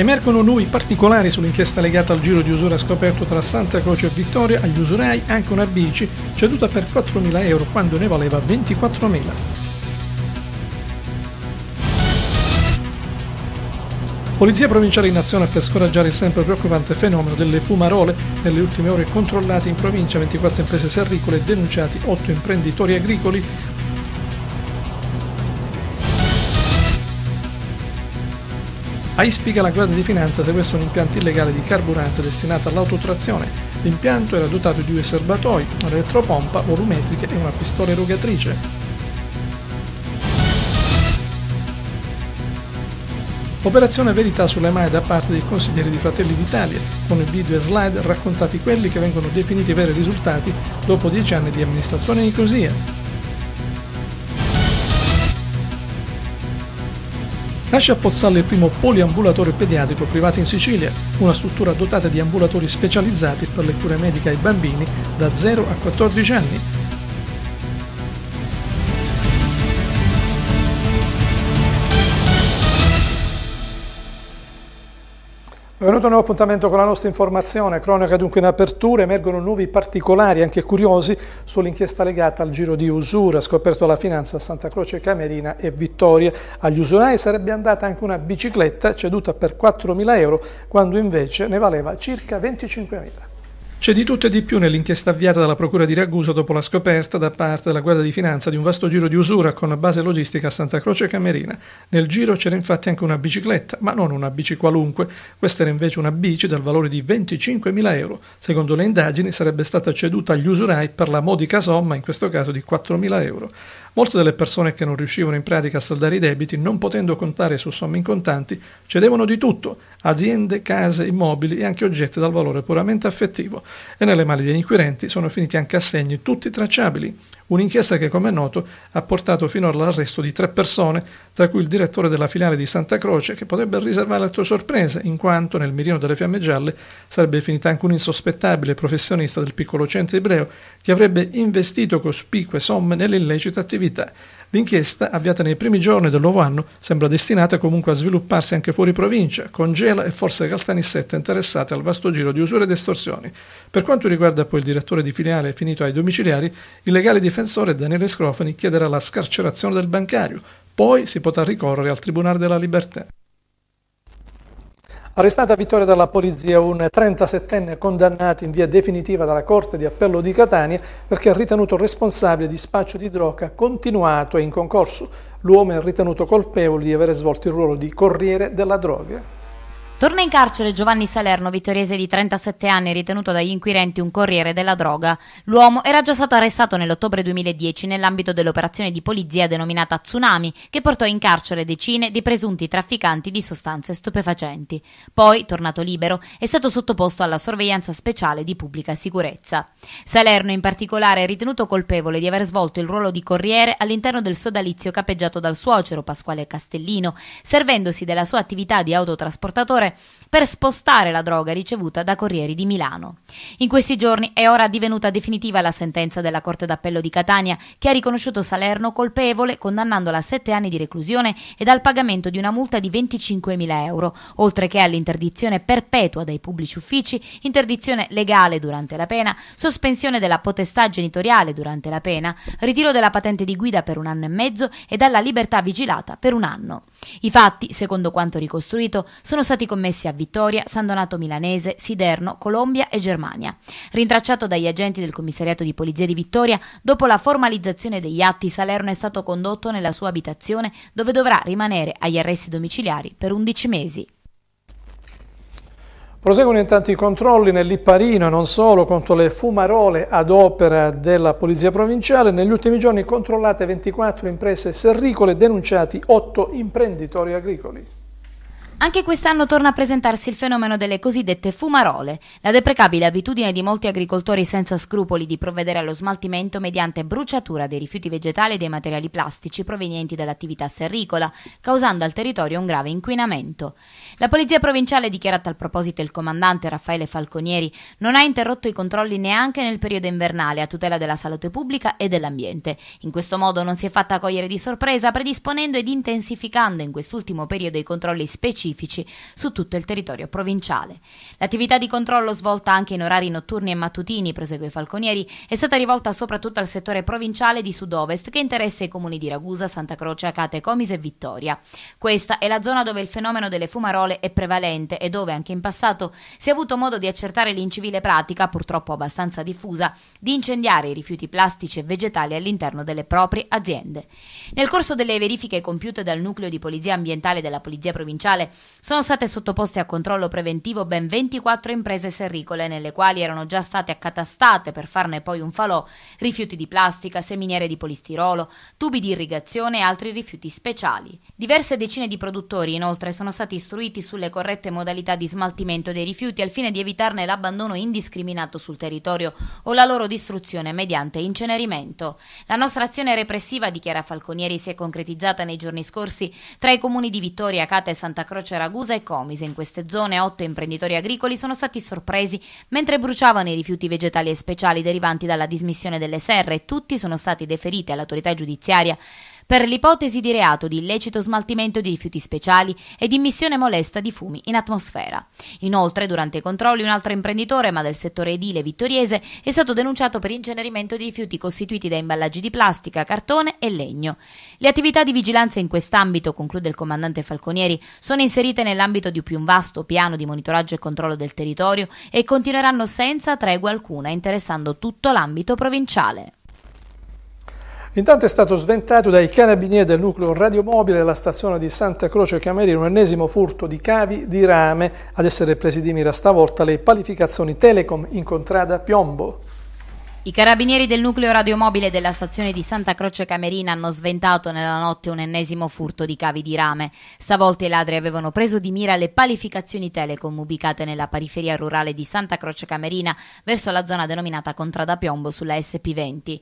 Emergono nuovi particolari sull'inchiesta legata al giro di usura scoperto tra Santa Croce e Vittoria agli usurai anche una bici ceduta per 4.000 euro quando ne valeva 24.000. Polizia provinciale in azione per scoraggiare il sempre preoccupante fenomeno delle fumarole. Nelle ultime ore controllate in provincia 24 imprese serricole e denunciati 8 imprenditori agricoli, A Ispica la Guardia di Finanza sequestra un impianto illegale di carburante destinato all'autotrazione. L'impianto era dotato di due serbatoi, un'elettropompa volumetrica e una pistola erogatrice. Operazione Verità sulle Mai da parte dei consiglieri di Fratelli d'Italia, con video e slide raccontati quelli che vengono definiti veri risultati dopo dieci anni di amministrazione in Nicosia. nasce a Pozzallo il primo poliambulatore pediatrico privato in Sicilia, una struttura dotata di ambulatori specializzati per le cure mediche ai bambini da 0 a 14 anni, Benvenuto a un nuovo appuntamento con la nostra informazione, cronaca dunque in apertura, emergono nuovi particolari anche curiosi sull'inchiesta legata al giro di usura scoperto alla finanza Santa Croce Camerina e Vittoria. Agli usurai sarebbe andata anche una bicicletta ceduta per 4.000 euro quando invece ne valeva circa 25.000. C'è di tutto e di più nell'inchiesta avviata dalla Procura di Ragusa dopo la scoperta da parte della Guardia di Finanza di un vasto giro di usura con base logistica a Santa Croce Camerina. Nel giro c'era infatti anche una bicicletta, ma non una bici qualunque. Questa era invece una bici dal valore di 25.000 euro. Secondo le indagini sarebbe stata ceduta agli usurai per la modica somma, in questo caso di 4.000 euro. Molte delle persone che non riuscivano in pratica a saldare i debiti, non potendo contare su somme in contanti, cedevano di tutto, aziende, case, immobili e anche oggetti dal valore puramente affettivo, e nelle mani degli inquirenti sono finiti anche assegni tutti tracciabili. Un'inchiesta che, come è noto, ha portato fino all'arresto di tre persone, tra cui il direttore della filiale di Santa Croce, che potrebbe riservare altre sorprese, in quanto nel mirino delle fiamme gialle sarebbe finita anche un insospettabile professionista del piccolo centro ebreo che avrebbe investito cospicue somme nell'illecita attività L'inchiesta, avviata nei primi giorni del nuovo anno, sembra destinata comunque a svilupparsi anche fuori provincia, con Gela e forse Caltanissetta interessate al vasto giro di usure ed estorsioni. Per quanto riguarda poi il direttore di filiale finito ai domiciliari, il legale difensore Daniele Scrofani chiederà la scarcerazione del bancario, poi si potrà ricorrere al Tribunale della Libertà. Arrestata a Vittoria dalla polizia un 37enne condannato in via definitiva dalla Corte di Appello di Catania perché ritenuto responsabile di spaccio di droga continuato e in concorso. L'uomo è ritenuto colpevole di aver svolto il ruolo di corriere della droga. Torna in carcere Giovanni Salerno, vittoriese di 37 anni, ritenuto dagli inquirenti un corriere della droga. L'uomo era già stato arrestato nell'ottobre 2010 nell'ambito dell'operazione di polizia denominata Tsunami, che portò in carcere decine di presunti trafficanti di sostanze stupefacenti. Poi, tornato libero, è stato sottoposto alla sorveglianza speciale di pubblica sicurezza. Salerno, in particolare, è ritenuto colpevole di aver svolto il ruolo di corriere all'interno del sodalizio capeggiato dal suocero Pasquale Castellino, servendosi della sua attività di autotrasportatore है per spostare la droga ricevuta da Corrieri di Milano. In questi giorni è ora divenuta definitiva la sentenza della Corte d'Appello di Catania che ha riconosciuto Salerno colpevole condannandola a sette anni di reclusione ed al pagamento di una multa di 25.000 euro, oltre che all'interdizione perpetua dai pubblici uffici, interdizione legale durante la pena, sospensione della potestà genitoriale durante la pena, ritiro della patente di guida per un anno e mezzo e dalla libertà vigilata per un anno. I fatti, secondo quanto ricostruito, sono stati commessi a Vittoria, San Donato Milanese, Siderno, Colombia e Germania. Rintracciato dagli agenti del commissariato di polizia di Vittoria, dopo la formalizzazione degli atti, Salerno è stato condotto nella sua abitazione dove dovrà rimanere agli arresti domiciliari per 11 mesi. Proseguono intanto i controlli nell'Ipparino e non solo contro le fumarole ad opera della Polizia Provinciale. Negli ultimi giorni controllate 24 imprese serricole e denunciati 8 imprenditori agricoli. Anche quest'anno torna a presentarsi il fenomeno delle cosiddette fumarole, la deprecabile abitudine di molti agricoltori senza scrupoli di provvedere allo smaltimento mediante bruciatura dei rifiuti vegetali e dei materiali plastici provenienti dall'attività serricola, causando al territorio un grave inquinamento. La Polizia Provinciale dichiara a tal proposito il comandante Raffaele Falconieri non ha interrotto i controlli neanche nel periodo invernale a tutela della salute pubblica e dell'ambiente. In questo modo non si è fatta cogliere di sorpresa predisponendo ed intensificando in quest'ultimo periodo i controlli specifici specifici su tutto il territorio provinciale. L'attività di controllo svolta anche in orari notturni e mattutini, prosegue Falconieri, è stata rivolta soprattutto al settore provinciale di sud-ovest che interessa i comuni di Ragusa, Santa Croce, Acate, Comis e Vittoria. Questa è la zona dove il fenomeno delle fumarole è prevalente e dove anche in passato si è avuto modo di accertare l'incivile pratica, purtroppo abbastanza diffusa, di incendiare i rifiuti plastici e vegetali all'interno delle proprie aziende. Nel corso delle verifiche compiute dal nucleo di polizia ambientale della Polizia Provinciale sono state sottoposte a controllo preventivo ben 24 imprese serricole, nelle quali erano già state accatastate per farne poi un falò rifiuti di plastica, seminiere di polistirolo, tubi di irrigazione e altri rifiuti speciali. Diverse decine di produttori inoltre sono stati istruiti sulle corrette modalità di smaltimento dei rifiuti al fine di evitarne l'abbandono indiscriminato sul territorio o la loro distruzione mediante incenerimento. La nostra azione repressiva, dichiara Falconieri, si è concretizzata nei giorni scorsi tra i comuni di Vittoria, Cata e Santa Croce Lecce, Ragusa e Comise. In queste zone otto imprenditori agricoli sono stati sorpresi mentre bruciavano i rifiuti vegetali e speciali derivanti dalla dismissione delle serre. e Tutti sono stati deferiti all'autorità giudiziaria per l'ipotesi di reato di illecito smaltimento di rifiuti speciali e di immissione molesta di fumi in atmosfera. Inoltre, durante i controlli, un altro imprenditore, ma del settore edile vittoriese, è stato denunciato per incenerimento di rifiuti costituiti da imballaggi di plastica, cartone e legno. Le attività di vigilanza in quest'ambito, conclude il comandante Falconieri, sono inserite nell'ambito di più un vasto piano di monitoraggio e controllo del territorio e continueranno senza tregua alcuna, interessando tutto l'ambito provinciale. Intanto è stato sventato dai carabinieri del nucleo radiomobile della stazione di Santa Croce Camerino un ennesimo furto di cavi di rame ad essere presi di mira stavolta le palificazioni Telecom in contrada Piombo. I carabinieri del nucleo radiomobile della stazione di Santa Croce Camerina hanno sventato nella notte un ennesimo furto di cavi di rame. Stavolta i ladri avevano preso di mira le palificazioni Telecom ubicate nella periferia rurale di Santa Croce Camerina verso la zona denominata Contrada Piombo sulla SP20.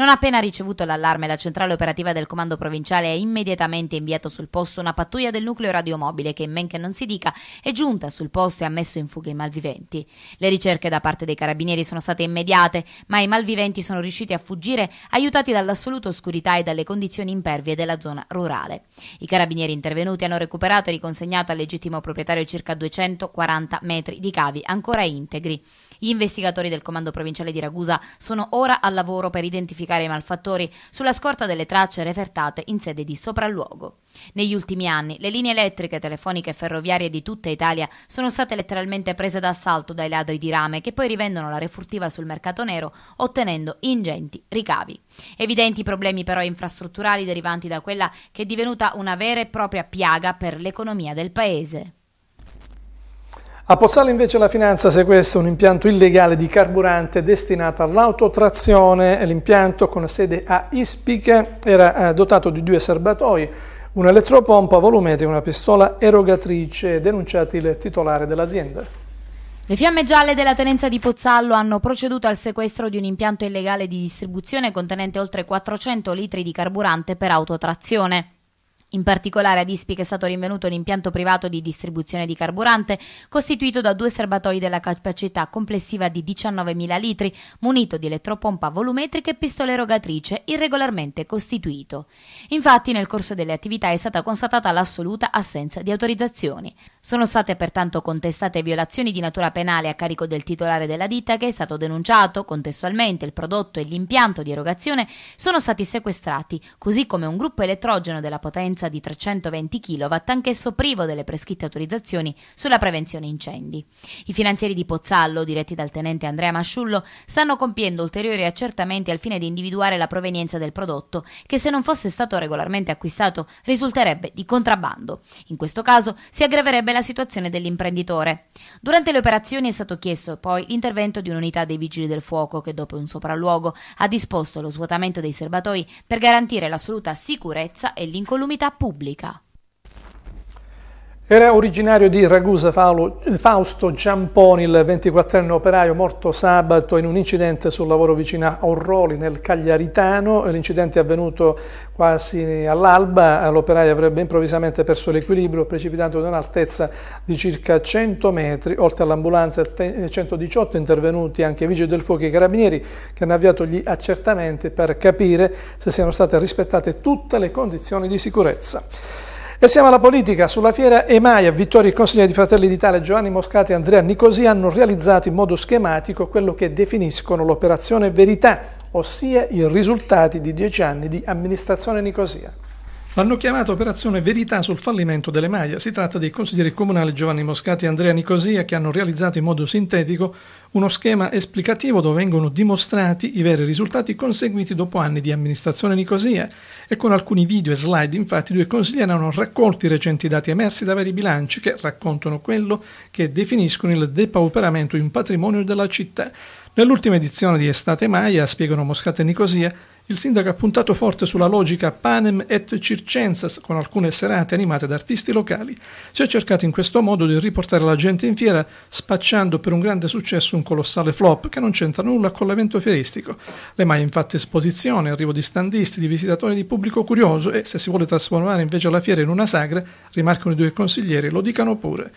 Non appena ricevuto l'allarme, la centrale operativa del comando provinciale ha immediatamente inviato sul posto una pattuglia del nucleo radiomobile che, in men che non si dica, è giunta sul posto e ha messo in fuga i malviventi. Le ricerche da parte dei carabinieri sono state immediate, ma i malviventi sono riusciti a fuggire aiutati dall'assoluta oscurità e dalle condizioni impervie della zona rurale. I carabinieri intervenuti hanno recuperato e riconsegnato al legittimo proprietario circa 240 metri di cavi ancora integri. Gli investigatori del Comando Provinciale di Ragusa sono ora al lavoro per identificare i malfattori sulla scorta delle tracce refertate in sede di sopralluogo. Negli ultimi anni le linee elettriche, telefoniche e ferroviarie di tutta Italia sono state letteralmente prese d'assalto dai ladri di rame che poi rivendono la refurtiva sul mercato nero ottenendo ingenti ricavi. Evidenti problemi però infrastrutturali derivanti da quella che è divenuta una vera e propria piaga per l'economia del paese. A Pozzale invece la finanza sequestra un impianto illegale di carburante destinato all'autotrazione. L'impianto con sede a Ispica era eh, dotato di due serbatoi, un'elettropompa a volumetri e una pistola erogatrice, denunciati il titolare dell'azienda. Le fiamme gialle della tenenza di Pozzallo hanno proceduto al sequestro di un impianto illegale di distribuzione contenente oltre 400 litri di carburante per autotrazione. In particolare ad Ispic è stato rinvenuto un impianto privato di distribuzione di carburante costituito da due serbatoi della capacità complessiva di 19.000 litri, munito di elettropompa volumetrica e pistola erogatrice irregolarmente costituito. Infatti nel corso delle attività è stata constatata l'assoluta assenza di autorizzazioni. Sono state pertanto contestate violazioni di natura penale a carico del titolare della ditta che è stato denunciato, contestualmente il prodotto e l'impianto di erogazione sono stati sequestrati, così come un gruppo elettrogeno della potenza potenza di 320 kW, anch'esso privo delle prescritte autorizzazioni sulla prevenzione incendi. I finanzieri di Pozzallo, diretti dal tenente Andrea Masciullo, stanno compiendo ulteriori accertamenti al fine di individuare la provenienza del prodotto, che se non fosse stato regolarmente acquistato risulterebbe di contrabbando. In questo caso si aggraverebbe la situazione dell'imprenditore. Durante le operazioni è stato chiesto poi l'intervento di un'unità dei vigili del fuoco che dopo un sopralluogo ha disposto lo svuotamento dei serbatoi per garantire l'assoluta sicurezza e l'incolumità pubblica. Era originario di Ragusa Fausto Giamponi, il 24enne operaio morto sabato in un incidente sul lavoro vicino a Orroli nel Cagliaritano. L'incidente è avvenuto quasi all'alba, l'operaio avrebbe improvvisamente perso l'equilibrio precipitando da un'altezza di circa 100 metri. Oltre all'ambulanza 118 intervenuti anche i vigili del fuoco e i carabinieri che hanno avviato gli accertamenti per capire se siano state rispettate tutte le condizioni di sicurezza. E siamo alla politica. Sulla fiera Emaia, Vittorio e consigliere di Fratelli d'Italia Giovanni Moscati e Andrea Nicosi hanno realizzato in modo schematico quello che definiscono l'operazione Verità, ossia i risultati di dieci anni di amministrazione Nicosia. L'hanno chiamata Operazione Verità sul fallimento delle Maia. Si tratta dei consiglieri comunali Giovanni Moscati e Andrea Nicosia che hanno realizzato in modo sintetico uno schema esplicativo dove vengono dimostrati i veri risultati conseguiti dopo anni di amministrazione nicosia e con alcuni video e slide infatti i due consiglieri hanno raccolto i recenti dati emersi da vari bilanci che raccontano quello che definiscono il depauperamento in patrimonio della città. Nell'ultima edizione di Estate Maia, spiegano Moscata e Nicosia, il sindaco ha puntato forte sulla logica panem et circenses con alcune serate animate da artisti locali. Si è cercato in questo modo di riportare la gente in fiera, spacciando per un grande successo un colossale flop che non c'entra nulla con l'evento fieristico. Le mai infatti esposizione, arrivo di standisti, di visitatori, di pubblico curioso e se si vuole trasformare invece la fiera in una sagra, rimarcano i due consiglieri, lo dicano pure.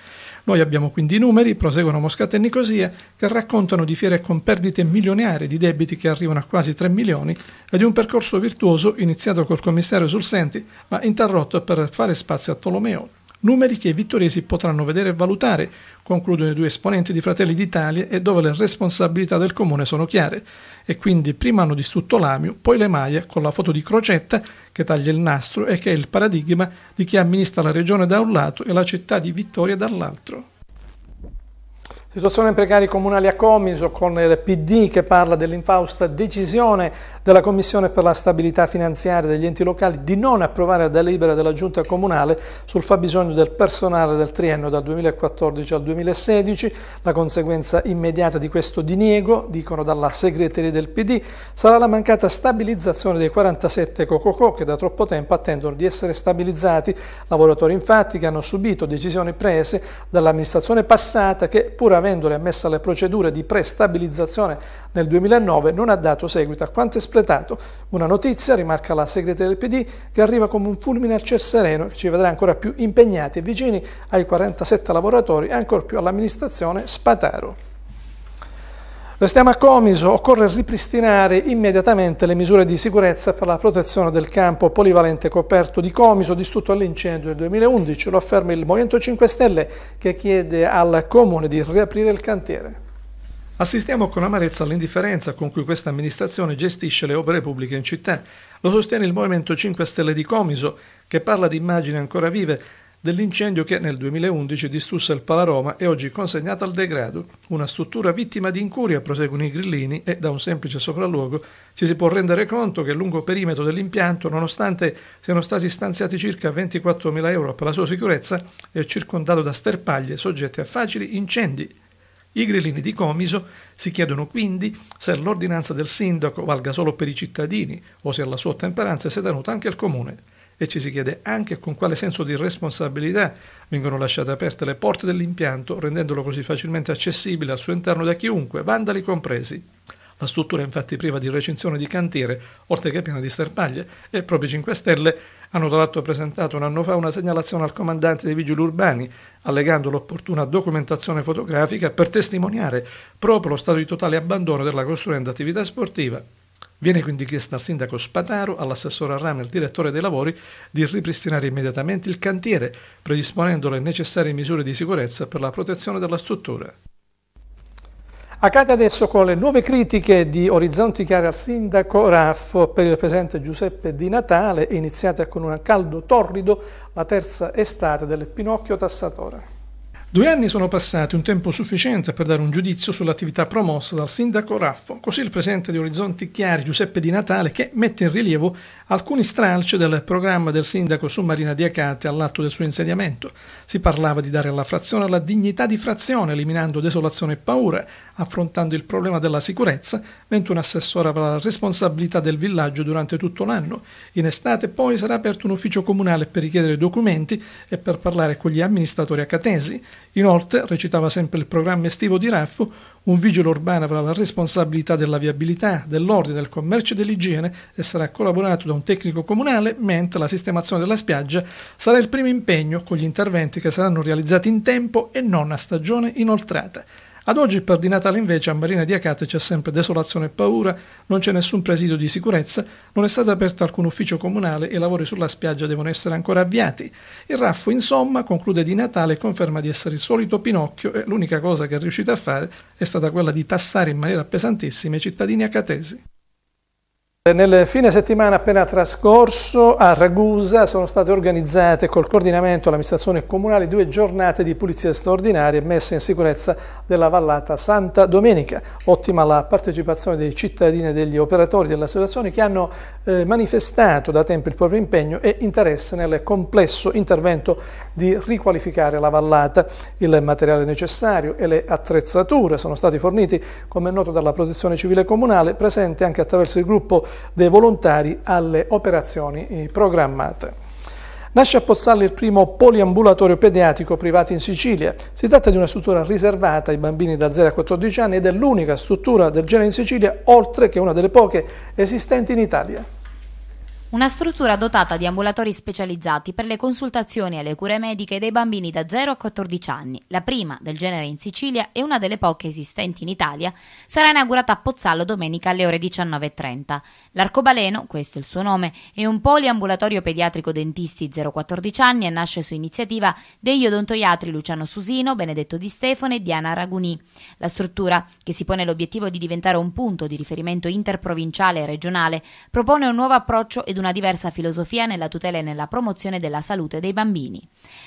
Noi abbiamo quindi i numeri, proseguono Moscata e Nicosia, che raccontano di fiere con perdite milionarie di debiti che arrivano a quasi 3 milioni e di un percorso virtuoso iniziato col commissario Sulsenti ma interrotto per fare spazio a Tolomeo numeri che i vittoriosi potranno vedere e valutare, concludono i due esponenti di Fratelli d'Italia e dove le responsabilità del comune sono chiare. E quindi prima hanno distrutto l'Amio, poi le maglie con la foto di Crocetta che taglia il nastro e che è il paradigma di chi amministra la regione da un lato e la città di Vittoria dall'altro. Situazione precari comunali a Comiso con il PD che parla dell'infausta decisione della Commissione per la stabilità finanziaria degli enti locali di non approvare la delibera della Giunta Comunale sul fabbisogno del personale del triennio dal 2014 al 2016. La conseguenza immediata di questo diniego, dicono dalla segreteria del PD, sarà la mancata stabilizzazione dei 47 Cococò che da troppo tempo attendono di essere stabilizzati, lavoratori infatti che hanno subito decisioni prese dall'amministrazione passata che pur avendo avendole ammesse alle procedure di prestabilizzazione nel 2009, non ha dato seguito a quanto espletato. Una notizia, rimarca la segretaria del PD, che arriva come un fulmine al ciel sereno, che ci vedrà ancora più impegnati e vicini ai 47 lavoratori e ancora più all'amministrazione Spataro. Restiamo a Comiso, occorre ripristinare immediatamente le misure di sicurezza per la protezione del campo polivalente coperto di Comiso distrutto all'incendio del 2011, lo afferma il Movimento 5 Stelle che chiede al Comune di riaprire il cantiere. Assistiamo con amarezza all'indifferenza con cui questa amministrazione gestisce le opere pubbliche in città. Lo sostiene il Movimento 5 Stelle di Comiso, che parla di immagini ancora vive dell'incendio che nel 2011 distrusse il Palaroma e oggi consegnata al degrado, una struttura vittima di incuria, proseguono i grillini e da un semplice sopralluogo ci si può rendere conto che il lungo perimetro dell'impianto, nonostante siano stati stanziati circa 24.000 euro per la sua sicurezza, è circondato da sterpaglie soggette a facili incendi i grillini di Comiso si chiedono quindi se l'ordinanza del sindaco valga solo per i cittadini o se alla sua temperanza è tenuta anche il comune e ci si chiede anche con quale senso di responsabilità vengono lasciate aperte le porte dell'impianto, rendendolo così facilmente accessibile al suo interno da chiunque, vandali compresi. La struttura è infatti priva di recinzione di cantiere, oltre che piena di sterpaglie, e proprio 5 Stelle hanno tra l'altro presentato un anno fa una segnalazione al comandante dei vigili urbani, allegando l'opportuna documentazione fotografica per testimoniare proprio lo stato di totale abbandono della costruenda attività sportiva. Viene quindi chiesta al sindaco Spataro, all'assessore Rame e al direttore dei lavori di ripristinare immediatamente il cantiere, predisponendo le necessarie misure di sicurezza per la protezione della struttura. Accade adesso con le nuove critiche di Orizzonti Chiari al sindaco Raffo per il presente Giuseppe Di Natale, iniziate con un caldo torrido la terza estate del Pinocchio Tassatore. Due anni sono passati, un tempo sufficiente per dare un giudizio sull'attività promossa dal sindaco Raffo, così il presidente di Orizzonti Chiari Giuseppe Di Natale che mette in rilievo alcuni stralci del programma del sindaco su Marina di Acate all'atto del suo insediamento. Si parlava di dare alla frazione la dignità di frazione, eliminando desolazione e paura, affrontando il problema della sicurezza, mentre un assessore avrà la responsabilità del villaggio durante tutto l'anno. In estate poi sarà aperto un ufficio comunale per richiedere documenti e per parlare con gli amministratori acatesi. Inoltre, recitava sempre il programma estivo di Raffo, un vigile urbano avrà la responsabilità della viabilità, dell'ordine, del commercio e dell'igiene e sarà collaborato da un tecnico comunale, mentre la sistemazione della spiaggia sarà il primo impegno con gli interventi che saranno realizzati in tempo e non a stagione inoltrata. Ad oggi per di Natale invece a Marina di Acate c'è sempre desolazione e paura, non c'è nessun presidio di sicurezza, non è stato aperto alcun ufficio comunale e i lavori sulla spiaggia devono essere ancora avviati. Il raffo insomma conclude di Natale e conferma di essere il solito Pinocchio e l'unica cosa che è riuscito a fare è stata quella di tassare in maniera pesantissima i cittadini acatesi. Nel fine settimana appena trascorso a Ragusa sono state organizzate col coordinamento dell'amministrazione comunale due giornate di pulizia straordinaria e messa in sicurezza della vallata Santa Domenica. Ottima la partecipazione dei cittadini e degli operatori dell'associazione che hanno eh, manifestato da tempo il proprio impegno e interesse nel complesso intervento di riqualificare la vallata. Il materiale necessario e le attrezzature sono stati forniti, come è noto, dalla Protezione Civile Comunale, presente anche attraverso il gruppo dei volontari alle operazioni eh, programmate. Nasce a Pozzalli il primo poliambulatorio pediatrico privato in Sicilia. Si tratta di una struttura riservata ai bambini da 0 a 14 anni ed è l'unica struttura del genere in Sicilia, oltre che una delle poche esistenti in Italia. Una struttura dotata di ambulatori specializzati per le consultazioni e le cure mediche dei bambini da 0 a 14 anni, la prima del genere in Sicilia e una delle poche esistenti in Italia, sarà inaugurata a Pozzallo domenica alle ore 19.30. L'Arcobaleno, questo è il suo nome, è un poliambulatorio pediatrico dentisti 0-14 anni e nasce su iniziativa degli odontoiatri Luciano Susino, Benedetto Di Stefano e Diana Raguni. La struttura, che si pone l'obiettivo di diventare un punto di riferimento interprovinciale e regionale, propone un nuovo approccio ed un una diversa filosofia nella tutela e nella promozione della salute dei bambini.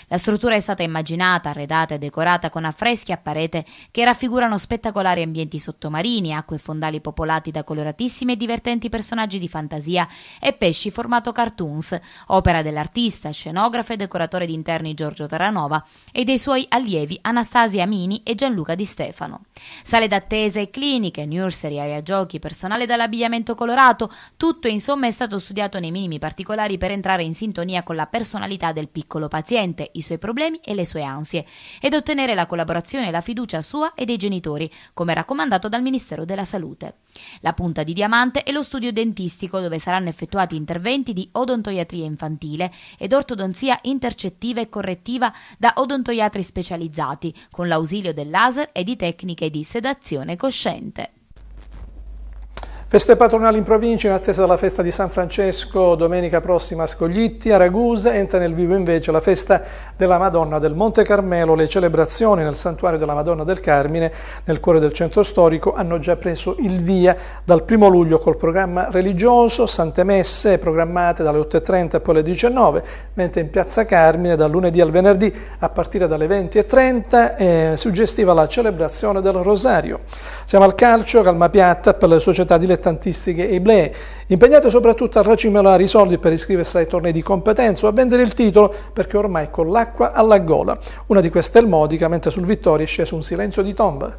La struttura è stata immaginata, arredata e decorata con affreschi a parete che raffigurano spettacolari ambienti sottomarini, acque fondali popolati da coloratissimi e divertenti personaggi di fantasia e pesci formato cartoons, opera dell'artista, scenografo e decoratore di interni Giorgio Terranova e dei suoi allievi Anastasia Mini e Gianluca Di Stefano. Sale d'attesa e cliniche, nursery, area giochi, personale dall'abbigliamento colorato, tutto insomma è stato studiato nei nei minimi particolari per entrare in sintonia con la personalità del piccolo paziente, i suoi problemi e le sue ansie, ed ottenere la collaborazione e la fiducia sua e dei genitori, come raccomandato dal Ministero della Salute. La punta di diamante è lo studio dentistico dove saranno effettuati interventi di odontoiatria infantile ed ortodonzia intercettiva e correttiva da odontoiatri specializzati, con l'ausilio del laser e di tecniche di sedazione cosciente. Feste patronali in provincia in attesa della festa di San Francesco domenica prossima a Scoglitti, a Ragusa, entra nel vivo invece la festa della Madonna del Monte Carmelo. Le celebrazioni nel santuario della Madonna del Carmine, nel cuore del centro storico, hanno già preso il via dal primo luglio col programma religioso, sante messe programmate dalle 8.30 e poi alle 19, mentre in piazza Carmine dal lunedì al venerdì a partire dalle 20.30 eh, suggestiva la celebrazione del Rosario. Siamo al calcio, calma piatta per le società dilettanti dilettantistiche eblee, impegnato soprattutto a racimolare i soldi per iscriversi ai tornei di competenza o a vendere il titolo perché ormai con l'acqua alla gola. Una di queste è mentre sul Vittoria è sceso un silenzio di tomba.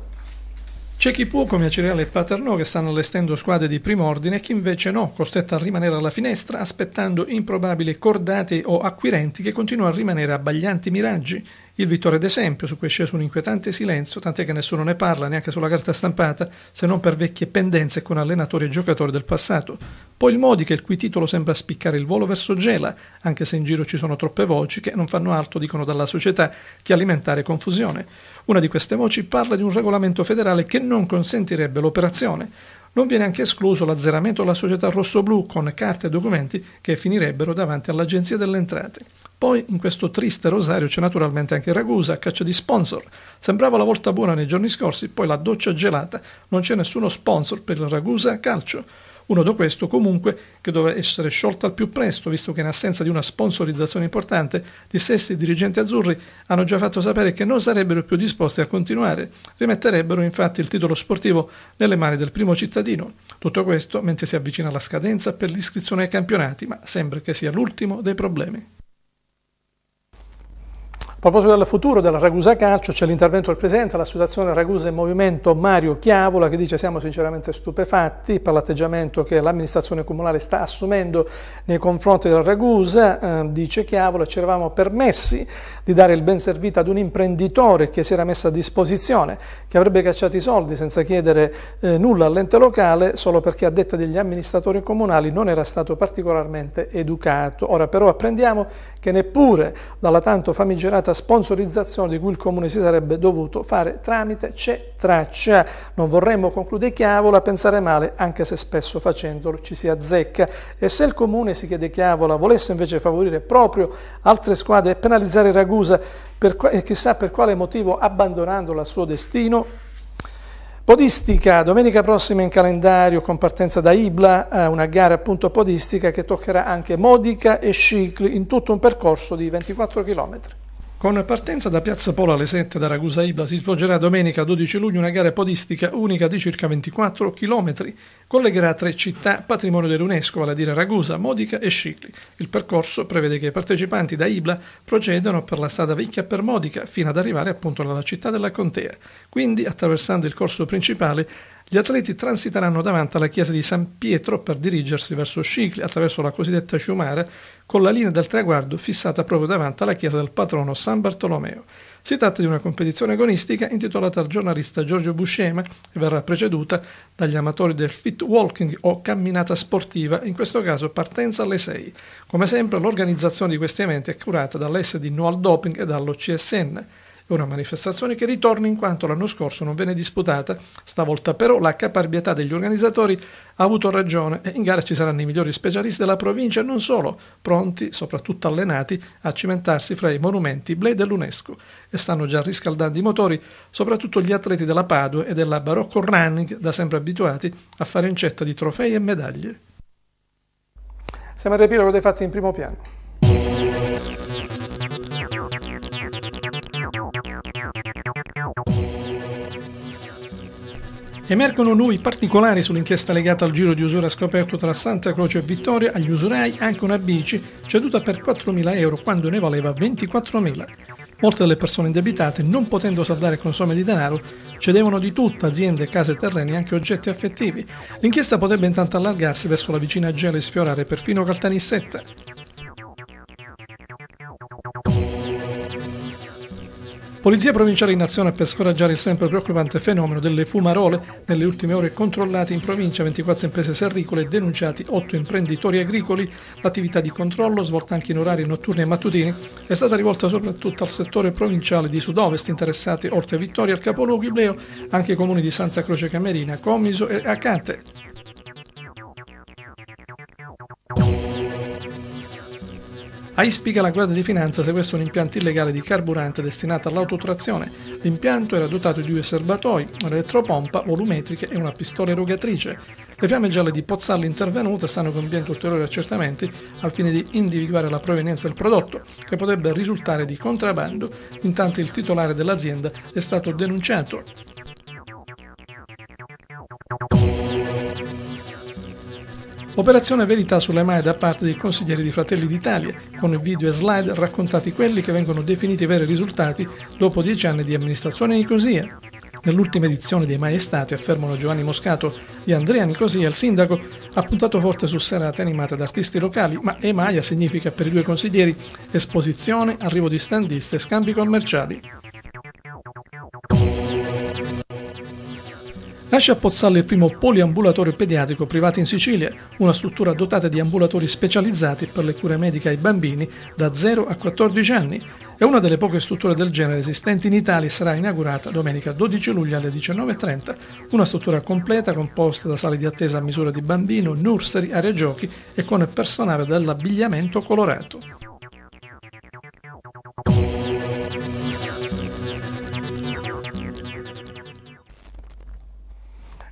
C'è chi può, come Acerella e Paternò, che stanno allestendo squadre di primo ordine, e chi invece no, costretto a rimanere alla finestra aspettando improbabili cordate o acquirenti che continuano a rimanere abbaglianti miraggi. Il Vittore d'Esempio, su cui è sceso un inquietante silenzio, tant'è che nessuno ne parla neanche sulla carta stampata, se non per vecchie pendenze con allenatori e giocatori del passato. Poi il Modica, il cui titolo sembra spiccare il volo verso Gela, anche se in giro ci sono troppe voci che non fanno altro, dicono dalla società, che alimentare confusione. Una di queste voci parla di un regolamento federale che non consentirebbe l'operazione. Non viene anche escluso l'azzeramento della società rossoblù con carte e documenti che finirebbero davanti all'Agenzia delle Entrate. Poi in questo triste rosario c'è naturalmente anche Ragusa, a caccia di sponsor. Sembrava la volta buona nei giorni scorsi, poi la doccia gelata, non c'è nessuno sponsor per il Ragusa Calcio. Uno nodo questo comunque che dovrà essere sciolto al più presto, visto che in assenza di una sponsorizzazione importante, gli stessi dirigenti azzurri hanno già fatto sapere che non sarebbero più disposti a continuare. Rimetterebbero infatti il titolo sportivo nelle mani del primo cittadino. Tutto questo mentre si avvicina la scadenza per l'iscrizione ai campionati, ma sembra che sia l'ultimo dei problemi. A proposito del futuro della Ragusa Calcio c'è l'intervento del Presidente dell'Associazione Ragusa in Movimento Mario Chiavola che dice siamo sinceramente stupefatti per l'atteggiamento che l'amministrazione comunale sta assumendo nei confronti della Ragusa, eh, dice Chiavola ci eravamo permessi di dare il ben servito ad un imprenditore che si era messo a disposizione, che avrebbe cacciato i soldi senza chiedere eh, nulla all'ente locale solo perché a detta degli amministratori comunali non era stato particolarmente educato. Ora però apprendiamo che neppure dalla tanto famigerata mancata sponsorizzazione di cui il Comune si sarebbe dovuto fare tramite c'è traccia. Non vorremmo, conclude Chiavola, pensare male anche se spesso facendolo ci si azzecca. E se il Comune, si chiede Chiavola, volesse invece favorire proprio altre squadre e penalizzare Ragusa, per, e chissà per quale motivo abbandonandola al suo destino, Podistica, domenica prossima in calendario con partenza da Ibla, eh, una gara appunto podistica che toccherà anche Modica e Scicli in tutto un percorso di 24 km. Con partenza da Piazza Pola alle 7 da Ragusa Ibla si svolgerà domenica 12 luglio una gara podistica unica di circa 24 km. Collegherà tre città patrimonio dell'UNESCO, vale a dire Ragusa, Modica e Scicli. Il percorso prevede che i partecipanti da Ibla procedano per la strada vecchia per Modica fino ad arrivare appunto alla città della contea. Quindi, attraversando il corso principale, gli atleti transiteranno davanti alla chiesa di San Pietro per dirigersi verso Scicli attraverso la cosiddetta Ciumare con la linea del traguardo fissata proprio davanti alla chiesa del patrono San Bartolomeo. Si tratta di una competizione agonistica intitolata al giornalista Giorgio Buscema e verrà preceduta dagli amatori del fit walking o camminata sportiva, in questo caso partenza alle 6. Come sempre l'organizzazione di questi eventi è curata dall'SD No al Doping e dallo CSN. È una manifestazione che ritorna in quanto l'anno scorso non venne disputata, stavolta però la caparbietà degli organizzatori ha avuto ragione e in gara ci saranno i migliori specialisti della provincia e non solo, pronti, soprattutto allenati, a cimentarsi fra i monumenti Blade dell'UNESCO e stanno già riscaldando i motori, soprattutto gli atleti della Padua e della Barocco Running, da sempre abituati a fare incetta di trofei e medaglie. Siamo a riepilogo dei fatti in primo piano. Emergono nuovi particolari sull'inchiesta legata al giro di usura scoperto tra Santa Croce e Vittoria agli usurai anche una bici ceduta per 4.000 euro quando ne valeva 24.000. Molte delle persone indebitate, non potendo saldare con somme di denaro, cedevano di tutto aziende, case, terreni e anche oggetti affettivi. L'inchiesta potrebbe intanto allargarsi verso la vicina Gela e sfiorare perfino Caltanissetta. Polizia provinciale in azione per scoraggiare il sempre preoccupante fenomeno delle fumarole. Nelle ultime ore controllate in provincia 24 imprese serricole e denunciati 8 imprenditori agricoli. L'attività di controllo, svolta anche in orari notturni e mattutini, è stata rivolta soprattutto al settore provinciale di sud-ovest, interessati oltre a Vittoria, al capoluogo Ibleo, anche ai comuni di Santa Croce Camerina, Comiso e Acate. A Ispica la Guardia di Finanza sequestra un impianto illegale di carburante destinato all'autotrazione. L'impianto era dotato di due serbatoi, un'elettropompa, volumetriche e una pistola erogatrice. Le fiamme gialle di Pozzalli intervenute stanno compiendo ulteriori accertamenti al fine di individuare la provenienza del prodotto, che potrebbe risultare di contrabbando, intanto il titolare dell'azienda è stato denunciato. Operazione Verità sulle mai da parte dei consiglieri di Fratelli d'Italia, con video e slide raccontati quelli che vengono definiti veri risultati dopo dieci anni di amministrazione Nicosia. Nell'ultima edizione dei Mai Estati, affermano Giovanni Moscato e Andrea Nicosia, il sindaco, ha puntato forte su serate animate da artisti locali, ma Emaia significa per i due consiglieri esposizione, arrivo di standiste e scambi commerciali. Nasce a Pozzallo il primo poliambulatorio pediatrico privato in Sicilia, una struttura dotata di ambulatori specializzati per le cure mediche ai bambini da 0 a 14 anni. È una delle poche strutture del genere esistenti in Italia e sarà inaugurata domenica 12 luglio alle 19.30. Una struttura completa composta da sale di attesa a misura di bambino, nursery, area giochi e con personale dell'abbigliamento colorato.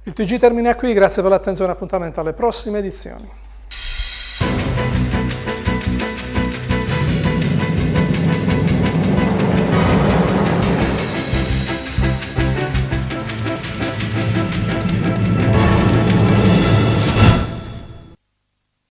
Il TG termina qui, grazie per l'attenzione e appuntamento alle prossime edizioni.